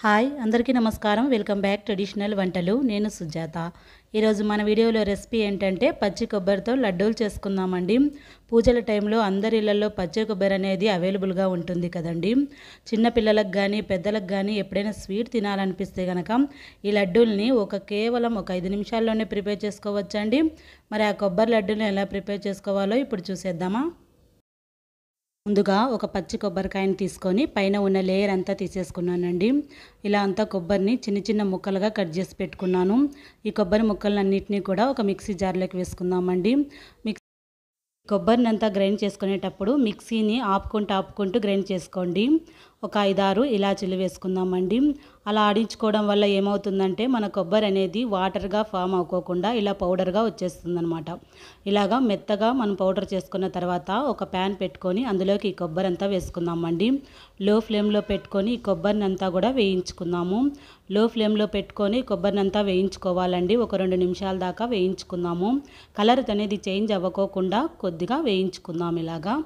hi అందరికీ నమస్కారం welcome back traditional వంటలు నేను సుజాత ఈరోజు మన వీడియోలో రెసిపీ ఏంటంటే పచ్చి కొబ్బరితో లడ్డూలు చేసుకుందామండి పూజల టైంలో అందరి ఇళ్లలో పచ్చి కొబ్బరి అనేది అవైలబుల్గా ఉంటుంది కదండి చిన్నపిల్లలకు కానీ పెద్దలకు కానీ ఎప్పుడైనా స్వీట్ తినాలనిపిస్తే కనుక ఈ లడ్డూల్ని ఒక కేవలం ఒక ఐదు నిమిషాల్లోనే ప్రిపేర్ చేసుకోవచ్చండి మరి ఆ కొబ్బరి లడ్డూని ఎలా ప్రిపేర్ చేసుకోవాలో ఇప్పుడు చూసేద్దామా ముందుగా ఒక పచ్చి కొబ్బరికాయని తీసుకొని పైన ఉన్న లేయర్ అంతా తీసేసుకున్నానండి ఇలా అంతా కొబ్బరిని చిన్న చిన్న ముక్కలుగా కట్ చేసి పెట్టుకున్నాను ఈ కొబ్బరి ముక్కలన్నింటినీ కూడా ఒక మిక్సీ జార్లోకి వేసుకుందామండి మిక్సీ కొబ్బరిని అంతా గ్రైండ్ చేసుకునేటప్పుడు మిక్సీని ఆపుకుంటూ ఆపుకుంటూ గ్రైండ్ చేసుకోండి ఒక ఐదారు ఇలాచీలు వేసుకుందామండి అలా ఆడించుకోవడం వల్ల ఏమవుతుందంటే మన కొబ్బరి అనేది వాటర్గా ఫామ్ అవ్వకుండా ఇలా పౌడర్గా వచ్చేస్తుందనమాట ఇలాగా మెత్తగా మనం పౌడర్ చేసుకున్న తర్వాత ఒక ప్యాన్ పెట్టుకొని అందులోకి ఈ కొబ్బరి అంతా వేసుకుందామండి లో ఫ్లేమ్లో పెట్టుకొని ఈ కొబ్బరిని అంతా కూడా వేయించుకుందాము లో ఫ్లేమ్లో పెట్టుకొని కొబ్బరిని అంతా వేయించుకోవాలండి ఒక రెండు నిమిషాల దాకా వేయించుకుందాము కలర్ అనేది చేంజ్ అవ్వకోకుండా కొద్దిగా వేయించుకుందాం ఇలాగా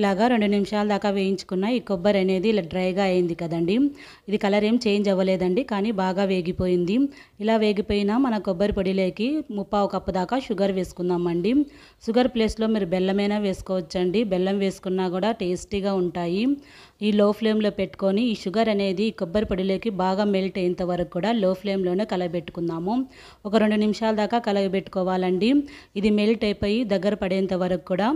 ఇలాగా రెండు నిమిషాల దాకా వేయించుకున్న ఈ కొబ్బరి అనేది ఇలా డ్రైగా అయింది కదండి ఇది కలర్ ఏం చేంజ్ అవ్వలేదండి కానీ బాగా వేగిపోయింది ఇలా వేగిపోయిన మన కొబ్బరి పొడిలోకి ముప్పావు కప్పు దాకా షుగర్ వేసుకుందామండి షుగర్ ప్లేస్లో మీరు బెల్లమైనా వేసుకోవచ్చండి బెల్లం వేసుకున్నా కూడా టేస్టీగా ఉంటాయి ఈ లో ఫ్లేమ్లో పెట్టుకొని ఈ షుగర్ అనేది కొబ్బరి పొడిలోకి బాగా మెల్ట్ అయ్యేంత వరకు కూడా లో ఫ్లేమ్లోనే కలగబెట్టుకుందాము ఒక రెండు నిమిషాల దాకా కలగబెట్టుకోవాలండి ఇది మెల్ట్ అయిపోయి దగ్గర పడేంత వరకు కూడా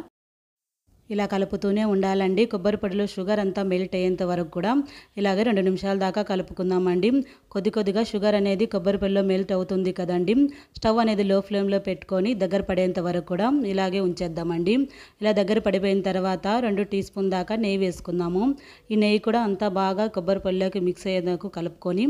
ఇలా కలుపుతూనే ఉండాలండి కొబ్బరి పొడిలో షుగర్ అంతా మెల్ట్ అయ్యేంత వరకు కూడా ఇలాగే రెండు నిమిషాల దాకా కలుపుకుందామండి కొద్ది కొద్దిగా షుగర్ అనేది కొబ్బరి పిల్లో మెల్ట్ అవుతుంది కదండి స్టవ్ అనేది లో ఫ్లేమ్లో పెట్టుకొని దగ్గర పడేంత వరకు కూడా ఇలాగే ఉంచేద్దామండి ఇలా దగ్గర పడిపోయిన తర్వాత రెండు టీ స్పూన్ దాకా నెయ్యి వేసుకుందాము ఈ నెయ్యి కూడా అంతా బాగా కొబ్బరి పిల్లోకి మిక్స్ అయ్యేందుకు కలుపుకొని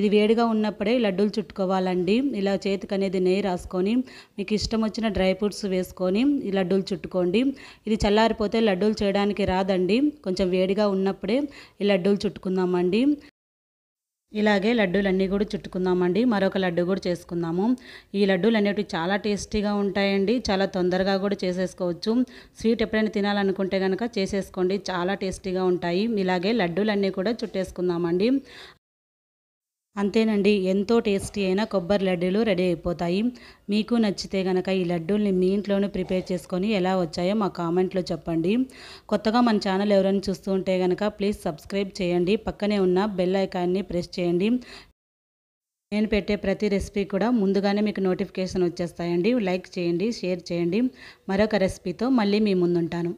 ఇది వేడిగా ఉన్నప్పుడే లడ్డూలు చుట్టుకోవాలండి ఇలా చేతికి అనేది నెయ్యి రాసుకొని మీకు ఇష్టం వచ్చిన డ్రై ఫ్రూట్స్ వేసుకొని ఈ లడ్డూలు చుట్టుకోండి ఇది చల్లారిపోతే లడ్డూలు చేయడానికి రాదండి కొంచెం వేడిగా ఉన్నప్పుడే ఈ లడ్డూలు చుట్టుకుందామండి ఇలాగే లడ్డూలన్నీ కూడా చుట్టుకుందామండి మరొక లడ్డు కూడా చేసుకుందాము ఈ లడ్డూలు అనేవి చాలా టేస్టీగా ఉంటాయండి చాలా తొందరగా కూడా చేసేసుకోవచ్చు స్వీట్ ఎప్పుడైనా తినాలనుకుంటే కనుక చేసేసుకోండి చాలా టేస్టీగా ఉంటాయి ఇలాగే లడ్డూలన్నీ కూడా చుట్టేసుకుందామండి అంతేనండి ఎంతో టేస్టీ అయిన కొబ్బరి లడ్డూలు రెడీ అయిపోతాయి మీకు నచ్చితే కనుక ఈ లడ్డూల్ని మీ ఇంట్లోనే ప్రిపేర్ చేసుకొని ఎలా వచ్చాయో మా కామెంట్లో చెప్పండి కొత్తగా మన ఛానల్ ఎవరైనా చూస్తూ ఉంటే కనుక ప్లీజ్ సబ్స్క్రైబ్ చేయండి పక్కనే ఉన్న బెల్ ఐకాన్ని ప్రెస్ చేయండి నేను పెట్టే ప్రతి రెసిపీ కూడా ముందుగానే మీకు నోటిఫికేషన్ వచ్చేస్తాయండి లైక్ చేయండి షేర్ చేయండి మరొక రెసిపీతో మళ్ళీ మీ ముందుంటాను